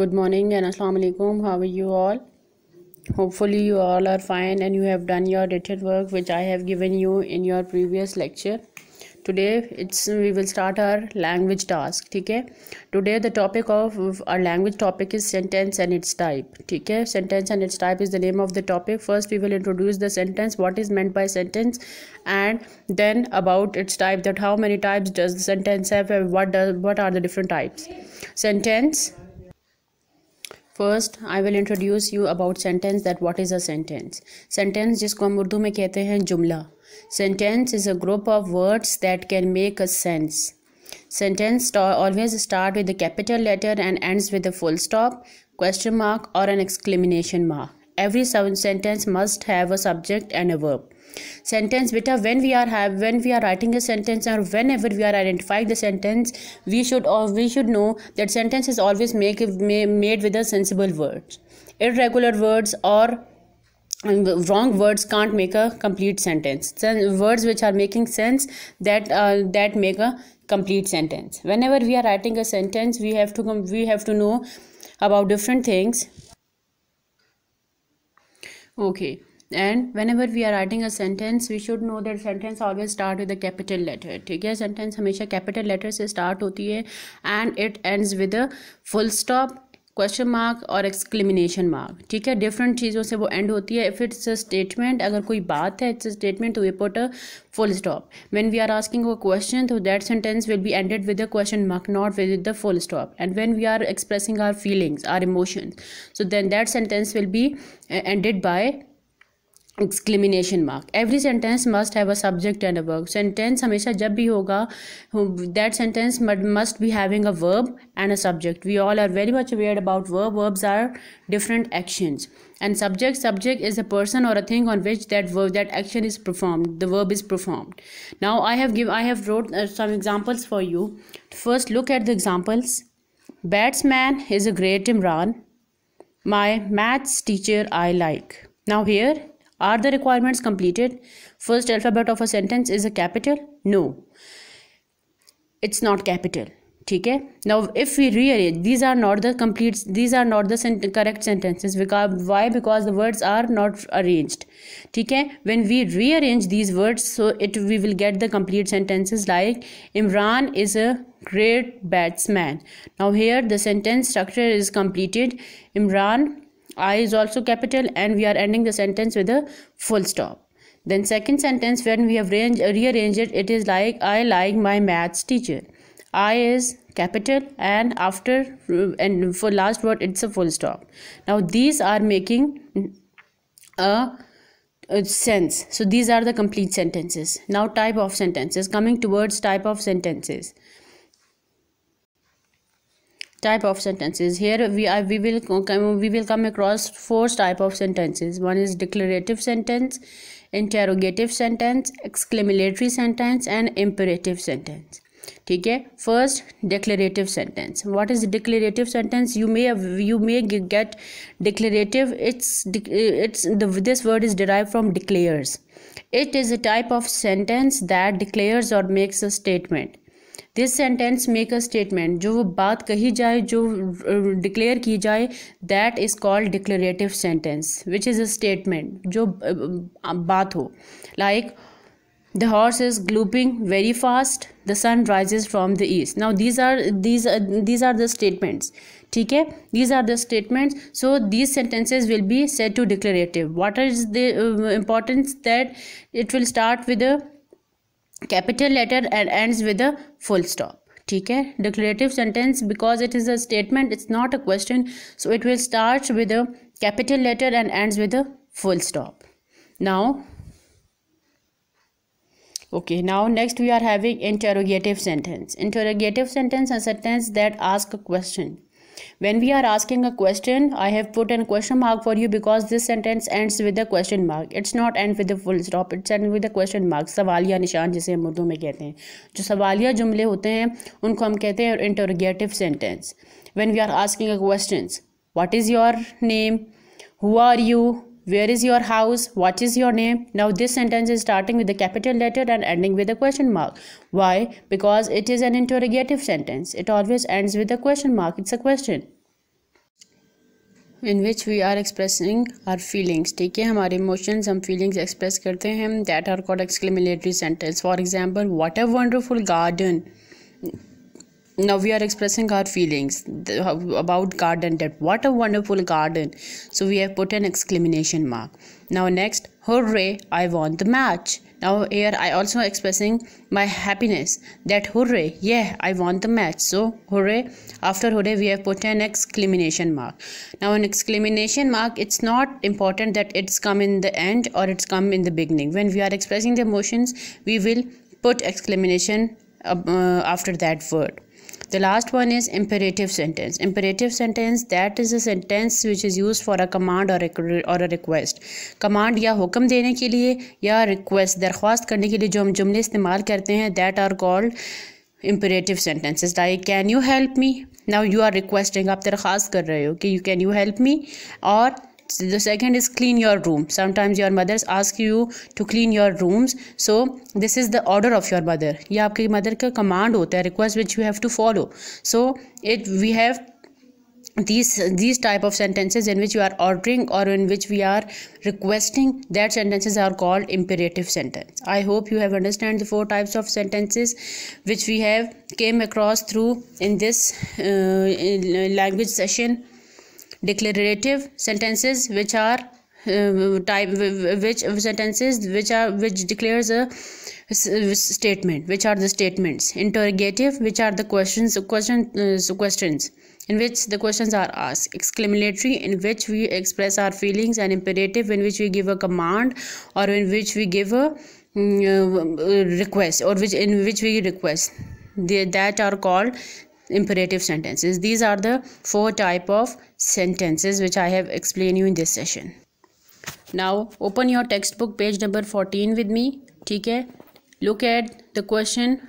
good morning and assalamu alaikum how are you all hopefully you all are fine and you have done your dated work which i have given you in your previous lecture today it's we will start our language task Okay? today the topic of our language topic is sentence and its type Okay? sentence and its type is the name of the topic first we will introduce the sentence what is meant by sentence and then about its type that how many types does the sentence have and what does what are the different types sentence First, I will introduce you about sentence. That what is a sentence? Sentence, sentence जिसको हम उर्दू में कहते हैं जुमला sentence is a group of words that can make a sense Sentence always start with a capital letter and ends with a full stop, question mark or an exclamation mark. Every sentence must have a subject and a verb sentence beta when we are have when we are writing a sentence or whenever we are identifying the sentence we should or we should know that sentence is always make, made with a sensible words irregular words or um, wrong words can't make a complete sentence Sen words which are making sense that uh, that make a complete sentence whenever we are writing a sentence we have to come we have to know about different things okay and whenever we are writing a sentence we should know that sentence always start with a capital letter ठीक है sentence हमेशा capital letter से start होती है and it ends with a full stop question mark और exclamation mark ठीक है different चीज़ों से वो एंड होती है इफ़ इट्स अ स्टेटमेंट अगर कोई बात है इट्स अ स्टेटमेंट तो we put a full stop when we are asking a question तो that sentence will be ended with a question mark not with the full stop and when we are expressing or feelings or emotions so then that sentence will be ended by exclamation mark every sentence must have a subject and a verb sentence हमेशा जब भी होगा that sentence must be having a verb and a subject we all are very much aware about verb verbs are different actions and subject subject is a person or a thing on which that verb that action is performed the verb is performed now i have give i have wrote uh, some examples for you first look at the examples batsman is a great imran my maths teacher i like now here are the requirements completed? First alphabet of a sentence is a capital? No. It's not capital. Okay. Now, if we rearrange, these are not the complete, these are not the correct sentences. Because, why? Because the words are not arranged. Okay. When we rearrange these words, so it we will get the complete sentences like Imran is a great batsman. Now, here the sentence structure is completed. Imran I is also capital and we are ending the sentence with a full stop. Then second sentence when we have range, rearranged it, it is like I like my maths teacher. I is capital and after and for last word it's a full stop. Now these are making a sense. So these are the complete sentences. Now type of sentences. Coming towards type of sentences type of sentences here we are we will come we will come across four type of sentences one is declarative sentence interrogative sentence exclamatory sentence and imperative sentence okay first declarative sentence what is declarative sentence you may you may get declarative it's it's the this word is derived from declares it is a type of sentence that declares or makes a statement this sentence make a statement जो वो बात कही जाए जो declare की जाए that is called declarative sentence which is a statement जो बात हो like like, the horse is galloping very fast the sun rises from the east now these are these are these are the statements ठीक है these are the statements so these sentences will be said to declarative what is the uh, importance that it will start with a capital letter and ends with a full stop ठीक declarative sentence because it is a statement. It's not a question, so it will start with a capital letter and ends with a full stop now okay now next we are having interrogative sentence interrogative sentence are sentence that ask a question When we are asking a question, I have put an question mark for you because this sentence ends with a question mark. It's not end with a full stop. It's end with a question mark. सवालिया निशान जिसे हम उर्दू में कहते हैं जो सवालिया जुमले होते हैं उनको हम कहते हैं interrogative sentence when we are asking a question what is your name who are you Where is your house? What is your name? Now this sentence is starting with a capital letter and ending with a question mark. Why? Because it is an interrogative sentence. It always ends with a question mark. It's a question. in which we are expressing our feelings. ठीक है हमारे emotions, हम feelings express करते हैं that are called exclamatory sentence. For example, what a wonderful garden! now we are expressing our feelings about garden that what a wonderful garden so we have put an exclamation mark now next hooray i won the match now here i also expressing my happiness that hooray yeah i won the match so hooray after hooray we have put an exclamation mark now an exclamation mark it's not important that it's come in the end or it's come in the beginning when we are expressing the emotions we will put exclamation uh, uh after that word The last one is imperative sentence. Imperative sentence that is a sentence which is used for a command or a, or a request. Command या हुक्म देने के लिए या request दरख्वास्त करने के लिए जो हम जुमले इस्तेमाल करते हैं that are called imperative sentences like can you help me now you are requesting आप दरख्वास्त कर रहे हो कि you can you help me और the second is clean your room sometimes your mothers ask you to clean your rooms so this is the order of your mother ये आपकी mother command or है request which you have to follow so it we have these these type of sentences in which you are ordering or in which we are requesting that sentences are called imperative sentence i hope you have understand the four types of sentences which we have came across through in this uh, language session declarative sentences which are uh, type which sentences which are which declares a statement which are the statements interrogative which are the questions questions uh, questions in which the questions are asked exclamatory in which we express our feelings and imperative in which we give a command or in which we give a mm, uh, uh, request or which in which we request they that are called imperative sentences. These are the four type of sentences which I have explained you in this session. Now open your textbook page number 14 with me. Okay? Look at the question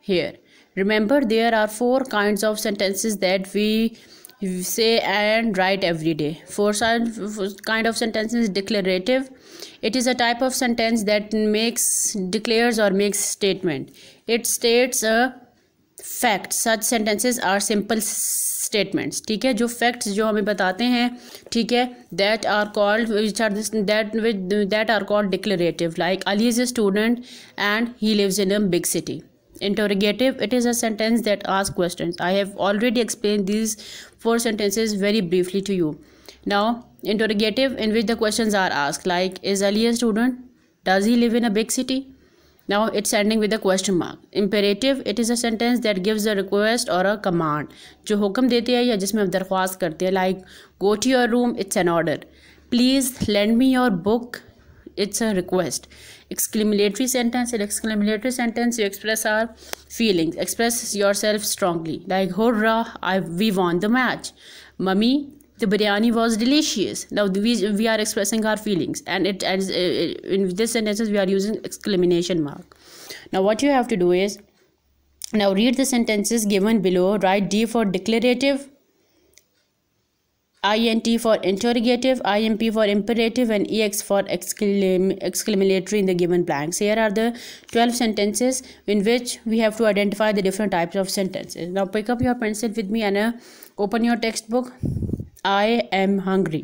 here. Remember there are four kinds of sentences that we say and write every day. Four kind of sentences declarative. It is a type of sentence that makes declares or makes statement. It states a Facts. Such sentences are simple statements. ठीक है facts facts जो हमें बताते हैं ठीक है that are called which are that which that are called declarative like Ali is a interrogative it is a sentence that asks questions i have already explained these four sentences very briefly to you now interrogative in which the questions are asked like is ali a student does he live in a big city now it's ending with a question mark. Imperative, it is a sentence that gives a request or a command. जो हुक्म देते हैं या जिसमें हम दरख्वास्त करते हैं like go to your room, it's an order. Please lend me your book, it's a request. Exclamatory sentence, An exclamatory sentence you express our feelings. Express yourself strongly like hurrah, I, we won the match. Mummy, the biryani was delicious now we, we are expressing our feelings and it as uh, uh, in this sentences we are using exclamation mark now what you have to do is now read the sentences given below write d for declarative int for interrogative imp for imperative and ex for exclam exclamatory in the given blanks here are the 12 sentences in which we have to identify the different types of sentences now pick up your pencil with me and uh, open your textbook I am hungry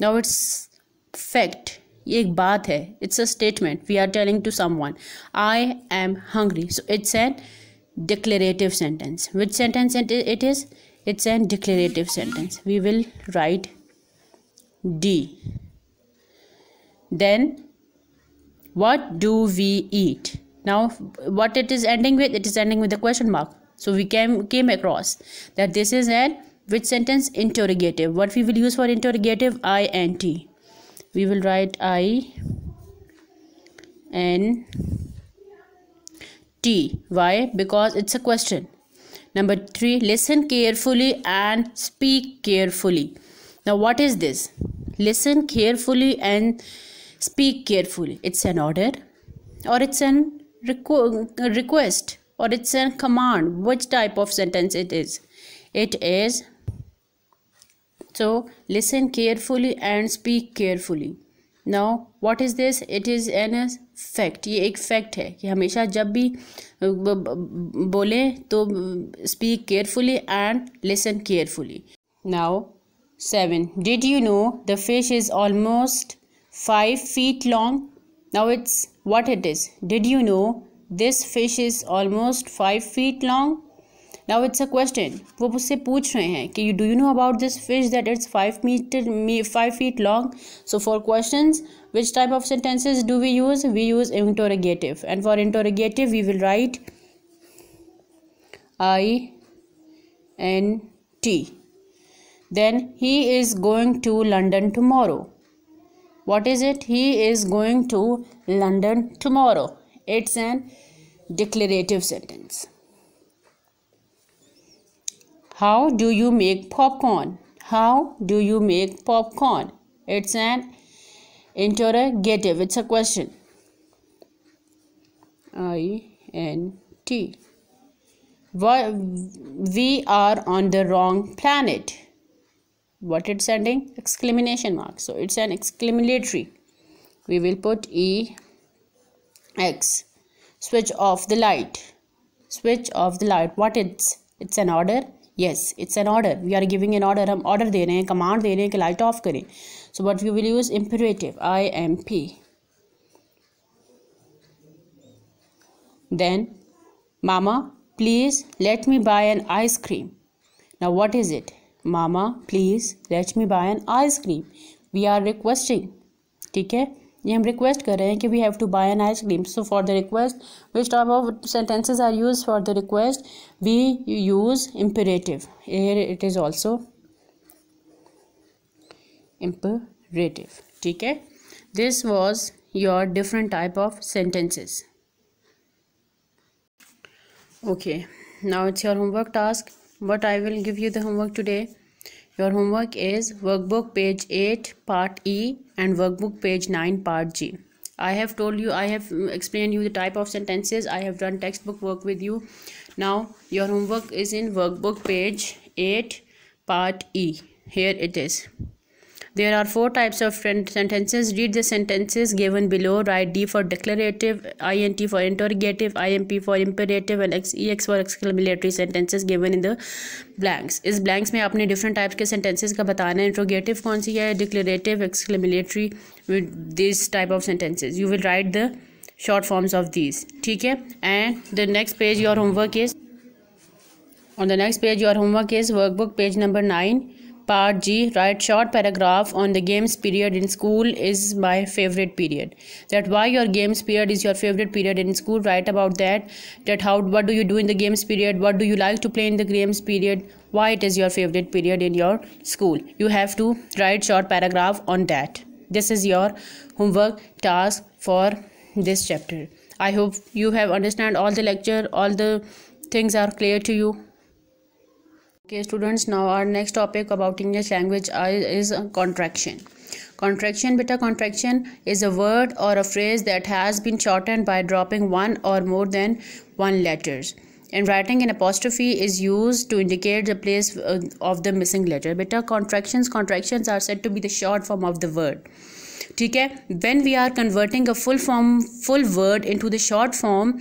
now it's fact ये एक बात है it's a statement we are telling to someone I am hungry so it's an declarative sentence which sentence it is it's an declarative sentence we will write D then what do we eat now what it is ending with it is ending with the question mark so we came came across that this is an which sentence? Interrogative. What we will use for interrogative? I N T. We will write I N T. Why? Because it's a question. Number three, listen carefully and speak carefully. Now, what is this? Listen carefully and speak carefully. It's an order or it's an requ request or it's a command. Which type of sentence it is? It is so listen carefully and speak carefully. Now what is this? It is an fact. ये एक fact है कि हमेशा जब भी बोले तो speak carefully and listen carefully. Now seven. Did you know the fish is almost five feet long? now it's what it is did you know this fish is almost 5 feet long now it's a question वो मुझसे पूछ रहे हैं कि you do you know about this fish that it's five metre five feet long so for question which type of sentences do we use we use interrogative and for interrogative we will write I N T then he is going to london tomorrow what is it he is going to london tomorrow it's an declarative sentence how do you make popcorn? How do you make popcorn? It's an interrogative. It's a question. I N T. We are on the wrong planet. What it's sending? Exclamation mark. So it's an exclamatory. We will put E X. Switch off the light. Switch off the light. What it's? It's an order yes it's an order we are giving an order हम order दे रहे हैं command दे रहे हैं कि light off करें so but you will use imperative I M P then mama please let me buy an ice cream ना what is it mama please let me buy an ice cream we are requesting ठीक है ये हम request कर रहे हैं कि we have to buy an ice cream so for the request which type of sentences are use for the request we use imperative here it is also imperative ठीक है this was your different type of sentences okay now it's your homework task but I will give you the homework today Your homework is workbook page 8 part E and workbook page 9 part G. I have told you, I have explained you the type of sentences. I have done textbook work with you. Now your homework is in workbook page 8 part E. Here it is. There are four types of sentences. Read the sentences given below. Write D for declarative, INT for interrogative, IMP for imperative, and EX for exclamatory sentences given in the blanks. इस blanks में आपने different types of sentences का बताना interrogative कौन सी है declarative, exclamatory, with this type of sentences. You will write the short forms of these. ठीक and the next page your homework is on the next page your homework is workbook page number 9 Part G. Write short paragraph on the games period in school is my favorite period. That why your games period is your favorite period in school. Write about that. That how what do you do in the games period? What do you like to play in the games period? Why it is your favorite period in your school? You have to write short paragraph on that. This is your homework task for this chapter. I hope you have understand all the lecture. All the things are clear to you. Okay students now our next topic about English language is contraction. Contraction beta contraction is a word or a phrase that has been shortened by dropping one or more than one letters. In writing an apostrophe is used to indicate the place uh, of the missing letter. Beta contractions contractions are said to be the short form of the word. Okay, when we are converting a full form full word into the short form,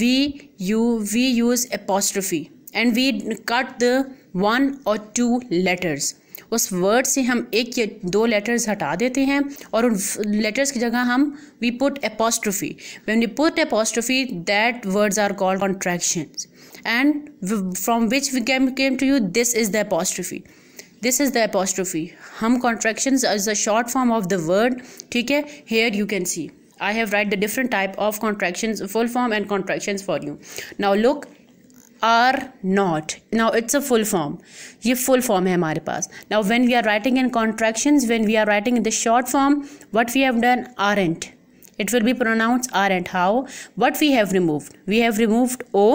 we use apostrophe we use apostrophe and one और two letters उस word से हम एक या दो letters हटा देते हैं और उन लेटर्स की जगह हम we put apostrophe when we put apostrophe that words are called contraction and from which we came came to you this is the apostrophe this is the apostrophe हम contraction is the short form of the word ठीक है here you can see I have write the different type of contractions, full form and contractions for you now look are not now it's a full form ये full form है हमारे पास now when we are writing in contraction when we are writing in the short form what we have done aren't it will be pronounce are and how what we have removed we have removed O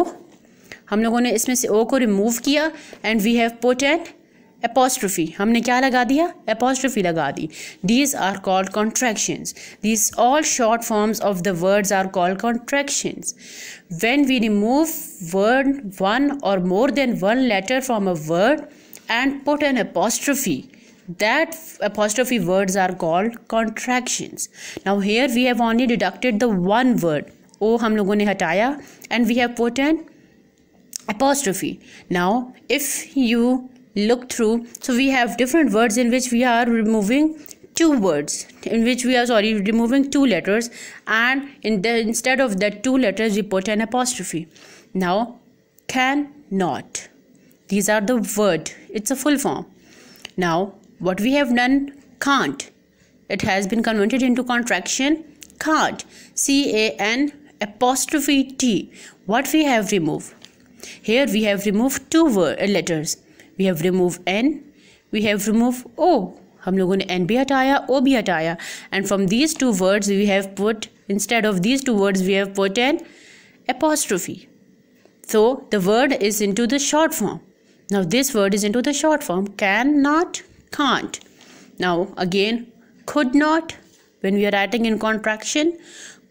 हम लोगों ने इसमें से O को remove किया and we have put and apostrophe हमने क्या लगा दिया apostrophe लगा दी these are called contractions these all short forms of the words are called contractions when we remove word one or more than one letter from a word and put an apostrophe that apostrophe words are called contractions now here we have only deducted the one word o हम लोगों ने हटाया and we have put an apostrophe now if you look through so we have different words in which we are removing two words in which we are sorry removing two letters and in the instead of that two letters we put an apostrophe now can not these are the word it's a full form now what we have done can't it has been converted into contraction can't c a n apostrophe t what we have removed here we have removed two word, letters we have removed n. We have removed o. हम लोगों ने n भी हटाया o भी हटाया And from these two words, we have put instead of these two words, we have put an apostrophe. So the word is into the short form. Now this word is into the short form cannot, can't. Now again, could not, when we are writing in contraction,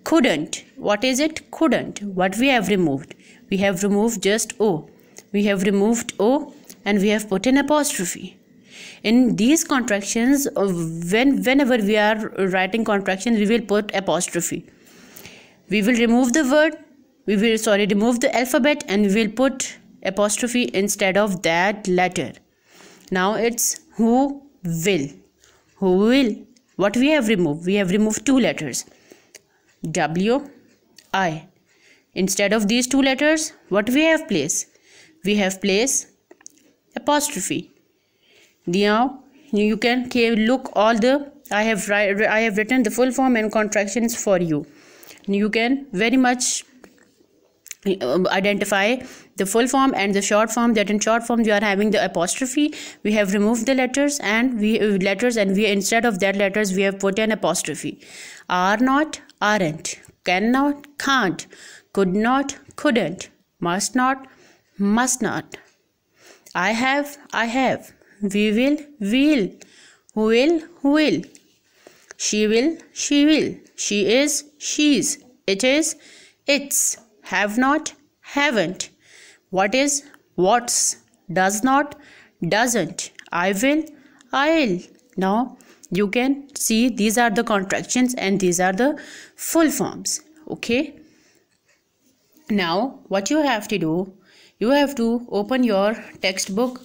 couldn't. What is it? Couldn't. What we have removed? We have removed just O. We have removed O and we have put an apostrophe in these contractions uh, when whenever we are writing contractions we will put apostrophe we will remove the word we will sorry remove the alphabet and we will put apostrophe instead of that letter now it's who will who will what we have removed we have removed two letters w i instead of these two letters what we have placed we have placed apostrophe now you can look all the i have i have written the full form and contractions for you you can very much uh, identify the full form and the short form that in short form we are having the apostrophe we have removed the letters and we uh, letters and we instead of that letters we have put an apostrophe are not aren't cannot can't could not couldn't must not must not I have, I have. We will, will. Will, will. She will, she will. She is, she's. It is, it's. Have not, haven't. What is, what's. Does not, doesn't. I will, I'll. Now, you can see these are the contractions and these are the full forms. Okay. Now, what you have to do you have to open your textbook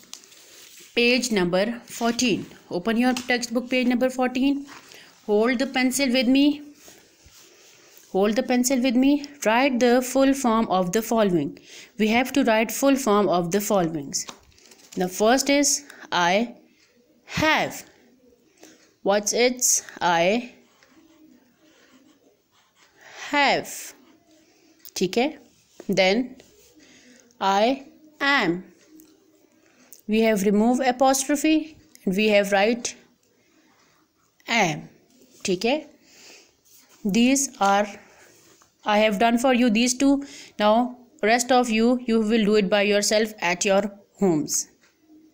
page number 14 open your textbook page number 14 hold the pencil with me hold the pencil with me write the full form of the following we have to write full form of the followings the first is i have what's its i have ठीक है then I am. We have removed apostrophe and we have write, am. Okay. these are I have done for you these two now rest of you you will do it by yourself at your homes